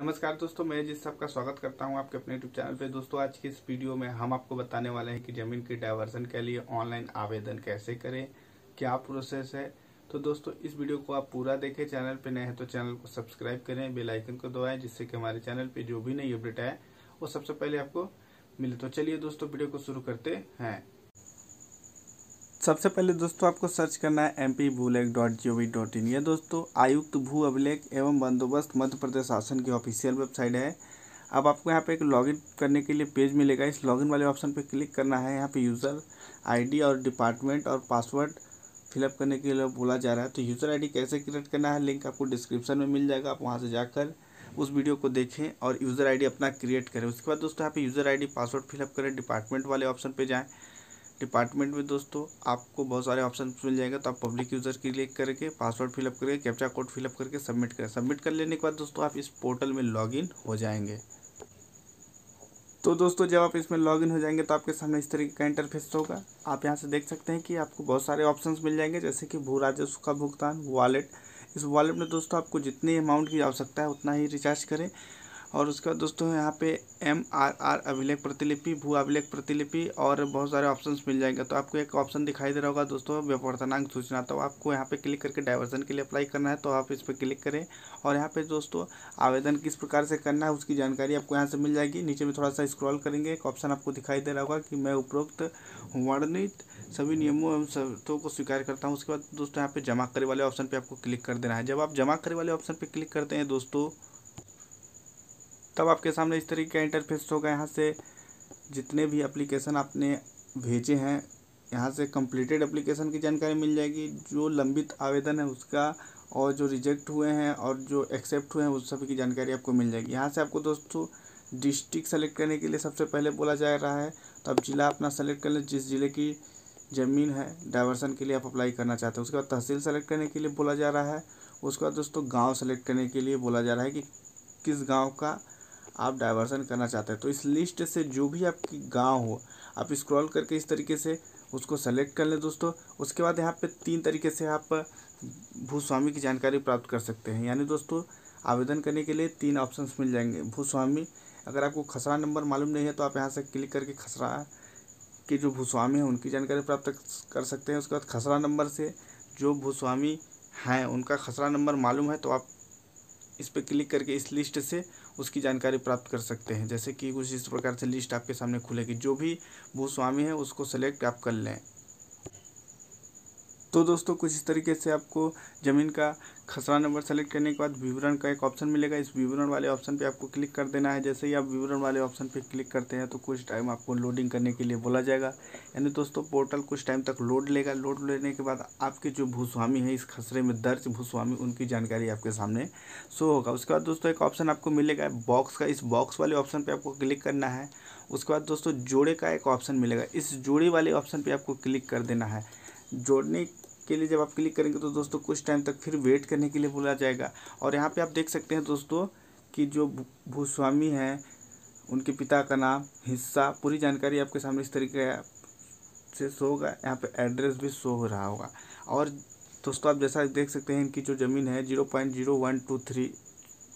नमस्कार दोस्तों मैं जिस सबका स्वागत करता हूं आपके अपने यूट्यूब चैनल पे दोस्तों आज की इस वीडियो में हम आपको बताने वाले हैं कि जमीन के डायवर्जन के लिए ऑनलाइन आवेदन कैसे करें क्या प्रोसेस है तो दोस्तों इस वीडियो को आप पूरा देखें चैनल पे नए हैं तो चैनल को सब्सक्राइब करें बेलाइकन को दबाएं जिससे कि हमारे चैनल पर जो भी नई अपडेट आए वो सबसे पहले आपको मिले तो चलिए दोस्तों वीडियो को शुरू करते हैं सबसे पहले दोस्तों आपको सर्च करना है M P Bhu Lekh dot G O V dot in ये दोस्तों आयुक्त भू अभिलेख एवं बंदोबस्त मध्य प्रदेश शासन की ऑफिशियल वेबसाइट है अब आपको यहाँ पे एक लॉगिन करने के लिए पेज मिलेगा इस लॉगिन वाले ऑप्शन पे क्लिक करना है यहाँ पे यूज़र आईडी और डिपार्टमेंट और पासवर्ड फिलअप करने के लिए बोला जा रहा है तो यूज़र आई कैसे क्रिएट करना है लिंक आपको डिस्क्रिप्शन में मिल जाएगा आप वहाँ से जाकर उस वीडियो को देखें और यूज़र आई अपना क्रिएट करें उसके बाद दोस्तों यहाँ पे यूज़र आई पासवर्ड फिलअप करें डिपार्टमेंट वाले ऑप्शन पर जाएँ डिपार्टमेंट में दोस्तों आपको बहुत सारे ऑप्शन मिल जाएगा तो आप पब्लिक यूज़र क्लिक करके पासवर्ड फिलअप करके कैप्चा कोड फिलअप करके सबमिट करें सबमिट कर लेने के बाद दोस्तों आप इस पोर्टल में लॉगिन हो जाएंगे तो दोस्तों जब आप इसमें लॉगिन हो जाएंगे तो आपके सामने इस तरीके का इंटरफेस होगा आप यहाँ से देख सकते हैं कि आपको बहुत सारे ऑप्शंस मिल जाएंगे जैसे कि भू राजस्व का भुगतान वॉलेट इस वॉलेट में दोस्तों आपको जितने अमाउंट की आवश्यकता है उतना ही रिचार्ज करें और उसके बाद दोस्तों यहाँ पे एम आर आर अभिलेख प्रतिलिपि भू अभिलेख प्रतिलिपि और बहुत सारे ऑप्शंस मिल जाएंगे तो आपको एक ऑप्शन दिखाई दे रहा होगा दोस्तों व्यवर्तनांक सूचना तो आपको यहाँ पे क्लिक करके डाइवर्सन के लिए अप्लाई करना है तो आप इस पर क्लिक करें और यहाँ पे दोस्तों आवेदन किस प्रकार से करना है उसकी जानकारी आपको यहाँ से मिल जाएगी नीचे में थोड़ा सा स्क्रॉल करेंगे एक ऑप्शन आपको दिखाई दे रहा होगा कि मैं उपरोक्त वर्णित सभी नियमों एवं शर्तों को स्वीकार करता हूँ उसके बाद दोस्तों यहाँ पे जमा करे वाले ऑप्शन पर आपको क्लिक कर देना है जब आप जमा करे वाले ऑप्शन पर क्लिक करते हैं दोस्तों तब आपके सामने इस तरीके का इंटरफेस होगा यहाँ से जितने भी एप्लीकेशन आपने भेजे हैं यहाँ से कंप्लीटेड एप्लीकेशन की जानकारी मिल जाएगी जो लंबित आवेदन है उसका और जो रिजेक्ट हुए हैं और जो एक्सेप्ट हुए हैं उस सभी की जानकारी आपको मिल जाएगी यहाँ से आपको दोस्तों डिस्ट्रिक्ट सेलेक्ट करने के लिए सबसे पहले बोला जा रहा है तो आप ज़िला अपना सेलेक्ट कर लें जिस ज़िले की ज़मीन है डाइवर्सन के लिए आप अप्लाई करना चाहते हैं उसके बाद तहसील सेलेक्ट करने के लिए बोला जा रहा है उसके बाद दोस्तों गाँव सेलेक्ट करने के लिए बोला जा रहा है कि किस गाँव का आप डाइवर्सन करना चाहते हैं तो इस लिस्ट से जो भी आपकी गांव हो आप स्क्रॉल करके इस तरीके से उसको सेलेक्ट कर लें दोस्तों उसके बाद यहाँ पे तीन तरीके से आप भूस्वामी की जानकारी प्राप्त कर सकते हैं यानी दोस्तों आवेदन करने के लिए तीन ऑप्शंस मिल जाएंगे भूस्वामी अगर आपको खसरा नंबर मालूम नहीं है तो आप यहाँ से क्लिक करके खसरा के जो भूस्वामी हैं उनकी जानकारी प्राप्त कर सकते हैं उसके बाद खसरा नंबर से जो भूस्वामी हैं उनका खसरा नंबर मालूम है तो आप इस पर क्लिक करके इस लिस्ट से उसकी जानकारी प्राप्त कर सकते हैं जैसे कि कुछ इस प्रकार से लिस्ट आपके सामने खुलेगी जो भी भूस्वामी है उसको सेलेक्ट आप कर लें तो दोस्तों कुछ इस तरीके से आपको ज़मीन का खसरा नंबर सेलेक्ट करने के बाद विवरण का एक ऑप्शन मिलेगा इस विवरण वाले ऑप्शन पे आपको क्लिक कर देना है जैसे ही आप विवरण वाले ऑप्शन पे क्लिक करते हैं तो कुछ टाइम आपको लोडिंग करने के लिए बोला जाएगा यानी दोस्तों पोर्टल कुछ टाइम तक लोड लेगा लोड लेने के बाद आपके जो भूस्वामी है इस खसरे में दर्ज भूस्वामी उनकी जानकारी आपके सामने शो होगा उसके बाद दोस्तों एक ऑप्शन आपको मिलेगा बॉक्स का इस बॉक्स वाले ऑप्शन पर आपको क्लिक करना है उसके बाद दोस्तों जोड़े का एक ऑप्शन मिलेगा इस जोड़े वाले ऑप्शन पर आपको क्लिक कर देना है जोड़ने के लिए जब आप क्लिक करेंगे तो दोस्तों कुछ टाइम तक फिर वेट करने के लिए बोला जाएगा और यहाँ पे आप देख सकते हैं दोस्तों कि जो भूस्वामी हैं उनके पिता का नाम हिस्सा पूरी जानकारी आपके सामने इस तरीके से शो होगा यहाँ पर एड्रेस भी शो हो रहा होगा और दोस्तों आप जैसा देख सकते हैं इनकी जो ज़मीन है zero point zero one two three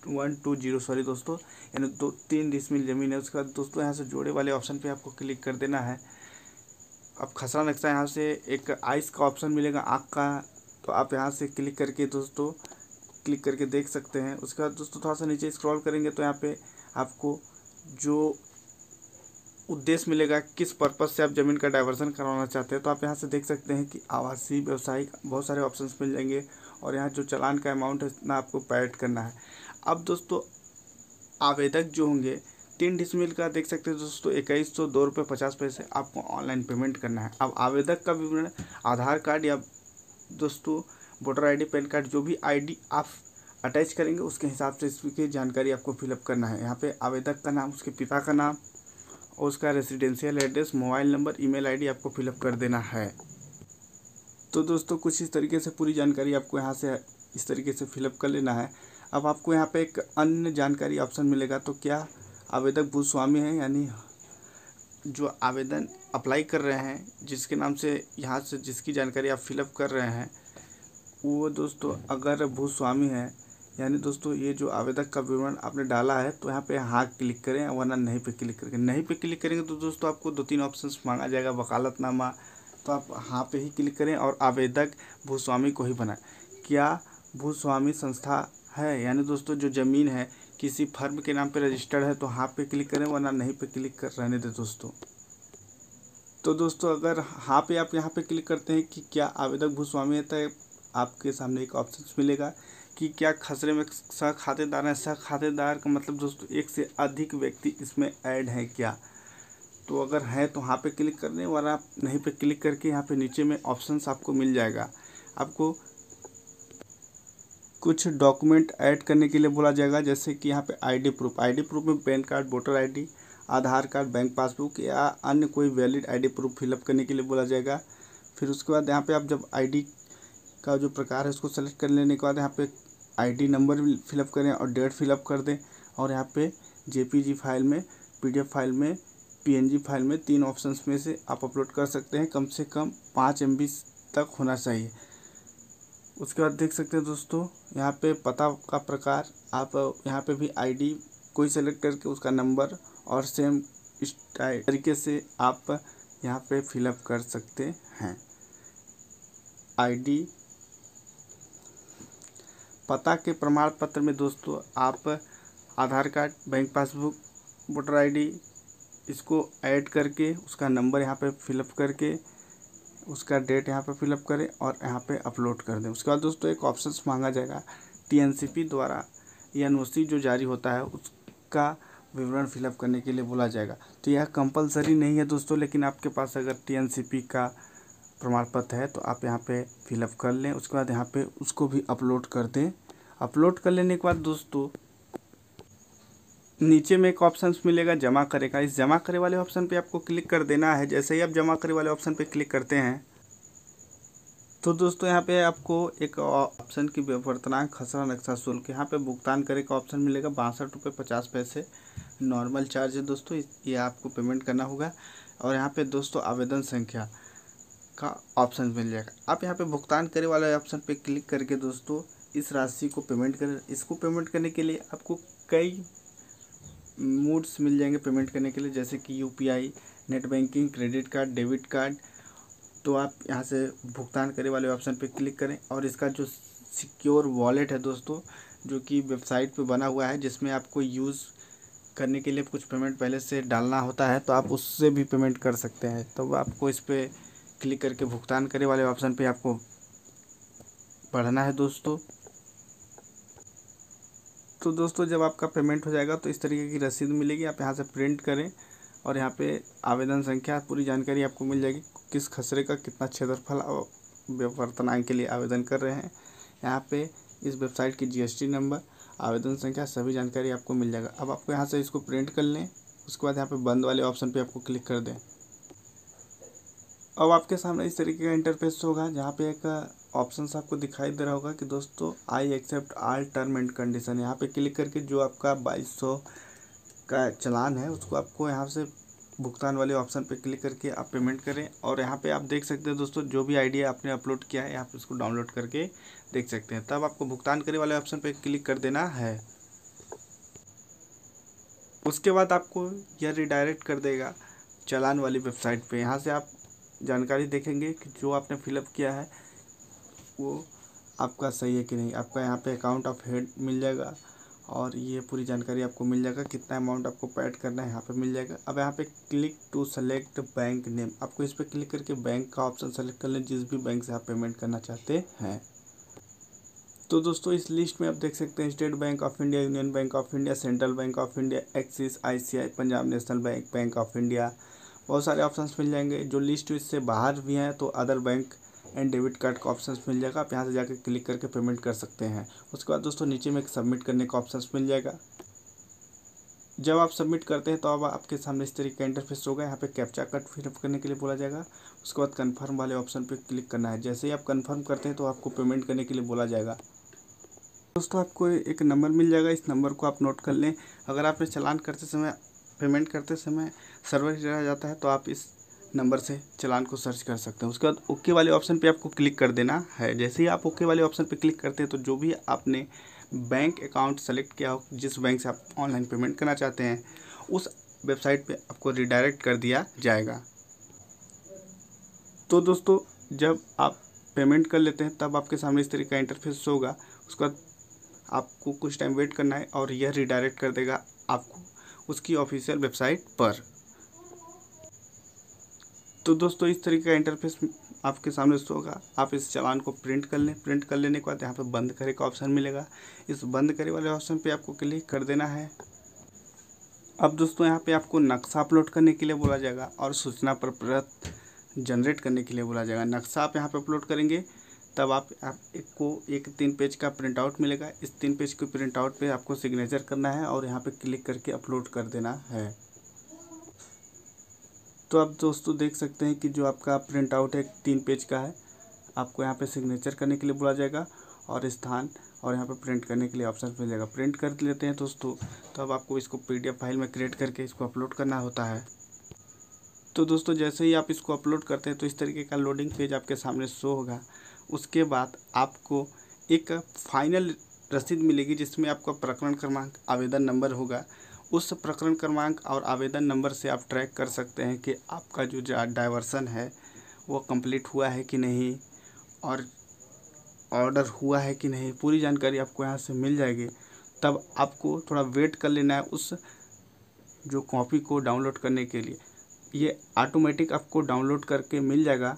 one two zero sorry दोस्तों यानी दो तीन डिसमिल ज़मीन है उसके बाद दोस्तों यहाँ से जोड़े वाले ऑप्शन पे आपको क्लिक कर देना है अब खसरा नक्शा यहाँ से एक आइस का ऑप्शन मिलेगा आँख का तो आप यहाँ से क्लिक करके दोस्तों क्लिक करके देख सकते हैं उसके बाद दोस्तों थोड़ा सा नीचे स्क्रॉल करेंगे तो यहाँ पे आपको जो उद्देश्य मिलेगा किस पर्पज़ से आप ज़मीन का डाइवर्सन करवाना चाहते हैं तो आप यहाँ से देख सकते हैं कि आवासीय व्यवसायिक बहुत सारे ऑप्शन मिल जाएंगे और यहाँ जो चलान का अमाउंट है इतना आपको पैड करना है अब दोस्तों आवेदक जो होंगे तीन डिसमिल का देख सकते हैं दोस्तों इक्कीस सौ दो रुपये पचास पैसे आपको ऑनलाइन पेमेंट करना है अब आवेदक का विवरण आधार कार्ड या दोस्तों वोटर आईडी पैन कार्ड जो भी आईडी आप अटैच करेंगे उसके हिसाब से इसकी जानकारी आपको फिलअप करना है यहाँ पे आवेदक का नाम उसके पिता का नाम और उसका residential address mobile number email आपको फिलअप कर देना है तो दोस्तों कुछ इस तरीके से पूरी जानकारी आपको यहाँ से इस तरीके से फिलअप कर लेना है अब आपको यहाँ पे एक अन्य जानकारी ऑप्शन मिलेगा तो क्या आवेदक भूस्वामी हैं यानी जो आवेदन अप्लाई कर रहे हैं जिसके नाम से यहाँ से जिसकी जानकारी आप फिलअप कर रहे हैं वो दोस्तों अगर भूस्वामी है यानी दोस्तों ये जो आवेदक का विवरण आपने डाला है तो यहाँ पे हाँ क्लिक करें वरना नहीं पे क्लिक करके नहीं पे क्लिक करेंगे तो दोस्तों आपको दो तीन ऑप्शंस मांगा जाएगा वकालतनामा तो आप हाँ पे ही क्लिक करें और आवेदक भूस्वामी को ही बनाएं क्या भूस्वामी संस्था है यानी दोस्तों जो ज़मीन है किसी फर्म के नाम पे रजिस्टर्ड है तो हाँ पे क्लिक करें वरना नहीं पे क्लिक कर रहने दें दोस्तों तो दोस्तों अगर हाँ पे आप यहाँ पे क्लिक करते हैं कि क्या आवेदक भूस्वामी है तो आपके सामने एक ऑप्शन मिलेगा कि क्या खसरे में सह खातेदार हैं सह खातेदार का मतलब दोस्तों एक से अधिक व्यक्ति इसमें ऐड हैं क्या तो अगर है तो हाँ पे क्लिक करने वाला आप नहीं पे क्लिक करके यहाँ पे नीचे में ऑप्शंस आपको मिल जाएगा आपको कुछ डॉक्यूमेंट ऐड करने के लिए बोला जाएगा जैसे कि यहाँ पे आईडी प्रूफ आईडी प्रूफ में PAN card voter ID Aadhaar card bank passbook या अन्य कोई वैलिड आईडी प्रूफ फिलअप करने के लिए बोला जाएगा फिर उसके बाद यहाँ पे आप जब आईडी का जो प्रकार है उसको सेलेक्ट कर लेने के बाद यहाँ पे आई नंबर फिलअप करें और डेट फिलअप कर दें और यहाँ पर जे फाइल में पी फाइल में पी फाइल में तीन ऑप्शन में से आप अपलोड कर सकते हैं कम से कम पाँच एम तक होना चाहिए उसके बाद देख सकते हैं दोस्तों यहाँ पे पता का प्रकार आप यहाँ पे भी आईडी कोई सेलेक्ट करके उसका नंबर और सेम इस तरीके से आप यहाँ पे फिलअप कर सकते हैं आईडी पता के प्रमाण पत्र में दोस्तों आप Aadhaar card bank passbook voter ID इसको ऐड करके उसका नंबर यहाँ पे फिलअप करके उसका डेट यहाँ पर फिलअप करें और यहाँ पर अपलोड कर दें उसके बाद दोस्तों एक ऑप्शन मांगा जाएगा टी द्वारा एन जो जारी होता है उसका विवरण फिलअप करने के लिए बोला जाएगा तो यह कंपलसरी नहीं है दोस्तों लेकिन आपके पास अगर टी का प्रमाण पत्र है तो आप यहाँ पे फिलअप कर लें उसके बाद यहाँ पे उसको भी अपलोड कर दें अपलोड कर लेने के बाद दोस्तों नीचे में एक ऑप्शन मिलेगा जमा करे का इस जमा करे वाले ऑप्शन पे आपको क्लिक कर देना है जैसे ही आप जमा करे वाले ऑप्शन पे क्लिक करते हैं तो दोस्तों यहाँ पे आपको एक ऑप्शन की वर्तनांक खसरा नक्शा शुल्क यहाँ पे भुगतान करे का ऑप्शन मिलेगा बासठ रुपये पचास पैसे नॉर्मल चार्ज है दोस्तों ये आपको पेमेंट करना होगा और यहाँ पर दोस्तों आवेदन संख्या का ऑप्शन मिल जाएगा आप यहाँ पर भुगतान करे वाले ऑप्शन पर क्लिक करके दोस्तों इस राशि को पेमेंट कर इसको पेमेंट करने के लिए आपको कई मोड्स मिल जाएंगे पेमेंट करने के लिए जैसे कि you net banking credit card debit card तो आप यहाँ से भुगतान करे वाले ऑप्शन पर क्लिक करें और इसका जो सिक्योर वॉलेट है दोस्तों जो कि वेबसाइट पे बना हुआ है जिसमें आपको यूज़ करने के लिए कुछ पेमेंट पहले से डालना होता है तो आप उससे भी पेमेंट कर सकते हैं तो आपको इस पर क्लिक करके भुगतान करे वाले ऑप्शन पर आपको पढ़ना है दोस्तों तो दोस्तों जब आपका पेमेंट हो जाएगा तो इस तरीके की रसीद मिलेगी आप यहाँ से प्रिंट करें और यहाँ पे आवेदन संख्या पूरी जानकारी आपको मिल जाएगी किस खसरे का कितना क्षेत्रफल वर्तनांग के लिए आवेदन कर रहे हैं यहाँ पे इस वेबसाइट की जीएसटी नंबर आवेदन संख्या सभी जानकारी आपको मिल जाएगा अब आपको यहाँ से इसको प्रिंट कर लें उसके बाद यहाँ पे बंद वाले ऑप्शन पे आपको क्लिक कर दें अब आपके सामने इस तरीके का इंटरफेस होगा जहाँ पे एक ऑप्शन आपको दिखाई दे रहा होगा कि दोस्तों I accept all term and condition यहाँ पे क्लिक करके जो आपका बाईस सौ का चलान है उसको आपको यहाँ से भुगतान वाले ऑप्शन पे क्लिक करके आप पेमेंट करें और यहाँ पे आप देख सकते हैं दोस्तों जो भी आइडिया आपने अपलोड किया है आप इसको डाउनलोड करके देख सकते हैं तब आपको भुगतान करने वाले ऑप्शन पर क्लिक कर देना है उसके बाद आपको यह रिडायरेक्ट कर देगा चलान वाली वेबसाइट पर यहाँ से आप जानकारी देखेंगे कि जो आपने फिलअप किया है वो आपका सही है कि नहीं आपका यहाँ पे अकाउंट ऑफ हेड मिल जाएगा और ये पूरी जानकारी आपको मिल जाएगा कितना अमाउंट आपको पैड करना है यहाँ पे मिल जाएगा अब यहाँ पे click to select bank name आपको इस पर क्लिक करके बैंक का ऑप्शन सेलेक्ट कर लें जिस भी बैंक से आप पेमेंट करना चाहते हैं तो दोस्तों इस लिस्ट में आप देख सकते हैं State Bank of India Union Bank of India Central Bank of India Axis I Punjab National Bank Bank of India बहुत सारे ऑप्शन मिल जाएंगे जो लिस्ट इससे बाहर भी हैं तो other bank and debit card का ऑप्शन मिल जाएगा आप यहाँ से जाकर क्लिक करके पेमेंट कर सकते हैं उसके बाद दोस्तों नीचे में एक सबमिट करने का ऑप्शन मिल जाएगा जब आप सबमिट करते हैं तो अब आपके सामने इस तरीके का इंटरफेस होगा यहाँ पे कैप्चा कट फिलअप करने के लिए बोला जाएगा उसके बाद कन्फर्म वाले ऑप्शन पर क्लिक करना है जैसे ही आप कन्फर्म करते हैं तो आपको पेमेंट करने के लिए बोला जाएगा दोस्तों आपको एक नंबर मिल जाएगा इस नंबर को आप नोट कर लें अगर आपने चलान करते समय पेमेंट करते समय सर्वर चला जाता है तो आप इस नंबर से चलान को सर्च कर सकते हैं उसके बाद ओके वाले ऑप्शन पे आपको क्लिक कर देना है जैसे ही आप ओके वाले ऑप्शन पे क्लिक करते हैं तो जो भी आपने बैंक अकाउंट सेलेक्ट किया हो जिस बैंक से आप ऑनलाइन पेमेंट करना चाहते हैं उस वेबसाइट पे आपको रिडायरेक्ट कर दिया जाएगा तो दोस्तों जब आप पेमेंट कर लेते हैं तब आपके सामने इस तरीके का इंटरफेस होगा उसके बाद आपको कुछ टाइम वेट करना है और यह रिडायरेक्ट कर देगा आपको उसकी ऑफिशियल वेबसाइट पर तो दोस्तों इस तरीके का इंटरफेस आपके सामने शो होगा आप इस चालान को प्रिंट कर लें प्रिंट कर लेने के बाद यहाँ पर बंद करे का ऑप्शन मिलेगा इस बंद करे वाले ऑप्शन पर आपको क्लिक कर देना है अब दोस्तों यहाँ पे आपको नक्शा अपलोड करने के लिए बोला जाएगा और सूचना पर प्रत जनरेट करने के लिए बोला जाएगा नक्शा आप यहाँ पर अपलोड करेंगे तब आप आपको एक तीन पेज का प्रिंट आउट मिलेगा इस तीन पेज के प्रिंट आउट पर आपको सिग्नेचर करना है और यहाँ पर क्लिक करके अपलोड कर देना है तो आप दोस्तों देख सकते हैं कि जो आपका प्रिंट आउट है तीन पेज का है आपको यहाँ पे सिग्नेचर करने के लिए बुला जाएगा और स्थान और यहाँ पे प्रिंट करने के लिए ऑप्शन मिल जाएगा प्रिंट कर लेते हैं दोस्तों तो अब आपको इसको पीडीएफ फाइल में क्रिएट करके इसको अपलोड करना होता है तो दोस्तों जैसे ही आप इसको अपलोड करते हैं तो इस तरीके का लोडिंग पेज आपके सामने शो होगा उसके बाद आपको एक फाइनल रसीद मिलेगी जिसमें आपका प्रकरण क्रमांक आवेदन नंबर होगा उस प्रकरण क्रमांक और आवेदन नंबर से आप ट्रैक कर सकते हैं कि आपका जो डाइवर्सन है वो कंप्लीट हुआ है कि नहीं और ऑर्डर हुआ है कि नहीं पूरी जानकारी आपको यहाँ से मिल जाएगी तब आपको थोड़ा वेट कर लेना है उस जो कॉपी को डाउनलोड करने के लिए ये ऑटोमेटिक आपको डाउनलोड करके मिल जाएगा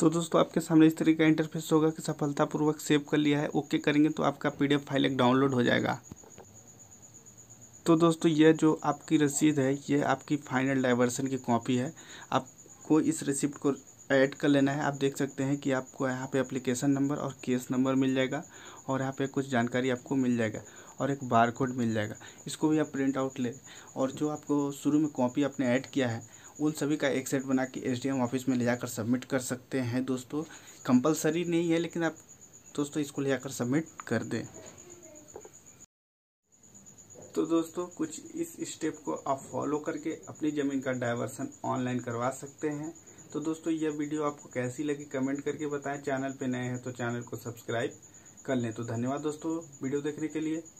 तो दोस्तों आपके सामने इस तरीके का इंटरफेस होगा कि सफलतापूर्वक सेव कर लिया है ओके करेंगे तो आपका पीडीएफ फाइल एक डाउनलोड हो जाएगा तो दोस्तों ये जो आपकी रसीद है ये आपकी फाइनल डाइवर्सन की कॉपी है आपको इस रिसिप्ट को ऐड कर लेना है आप देख सकते हैं कि आपको यहाँ पे एप्लीकेशन नंबर और केस नंबर मिल जाएगा और यहाँ पे कुछ जानकारी आपको मिल जाएगा और एक बार कोड मिल जाएगा इसको भी आप प्रिंट आउट ले और जो आपको शुरू में कॉपी आपने ऐड किया है उन सभी का एक सेट बना के एस ऑफिस में ले जाकर सबमिट कर सकते हैं दोस्तों कंपलसरी नहीं है लेकिन आप दोस्तों इसको ले जाकर सबमिट कर दें तो दोस्तों कुछ इस स्टेप को आप फॉलो करके अपनी ज़मीन का डायवर्सन ऑनलाइन करवा सकते हैं तो दोस्तों यह वीडियो आपको कैसी लगी कमेंट करके बताएं चैनल पे नए हैं तो चैनल को सब्सक्राइब कर लें तो धन्यवाद दोस्तों वीडियो देखने के लिए